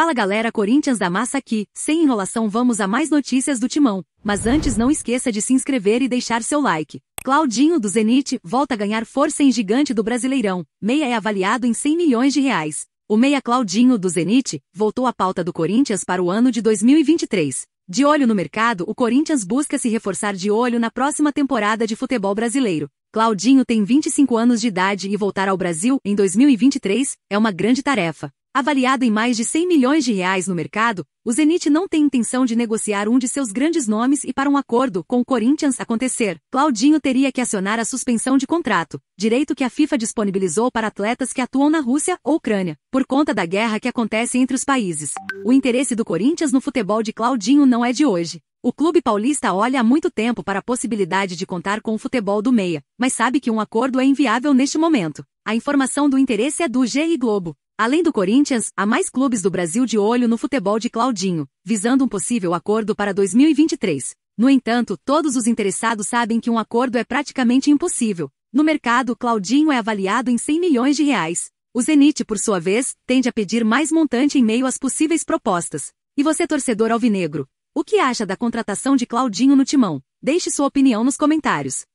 Fala galera Corinthians da Massa aqui, sem enrolação vamos a mais notícias do Timão, mas antes não esqueça de se inscrever e deixar seu like. Claudinho do Zenit volta a ganhar força em gigante do Brasileirão, meia é avaliado em 100 milhões de reais. O meia Claudinho do Zenit voltou à pauta do Corinthians para o ano de 2023. De olho no mercado, o Corinthians busca se reforçar de olho na próxima temporada de futebol brasileiro. Claudinho tem 25 anos de idade e voltar ao Brasil em 2023 é uma grande tarefa. Avaliado em mais de 100 milhões de reais no mercado, o Zenit não tem intenção de negociar um de seus grandes nomes e para um acordo com o Corinthians acontecer, Claudinho teria que acionar a suspensão de contrato, direito que a FIFA disponibilizou para atletas que atuam na Rússia ou Ucrânia, por conta da guerra que acontece entre os países. O interesse do Corinthians no futebol de Claudinho não é de hoje. O clube paulista olha há muito tempo para a possibilidade de contar com o futebol do meia, mas sabe que um acordo é inviável neste momento. A informação do interesse é do GI Globo. Além do Corinthians, há mais clubes do Brasil de olho no futebol de Claudinho, visando um possível acordo para 2023. No entanto, todos os interessados sabem que um acordo é praticamente impossível. No mercado, Claudinho é avaliado em 100 milhões de reais. O Zenit, por sua vez, tende a pedir mais montante em meio às possíveis propostas. E você, torcedor alvinegro, o que acha da contratação de Claudinho no timão? Deixe sua opinião nos comentários.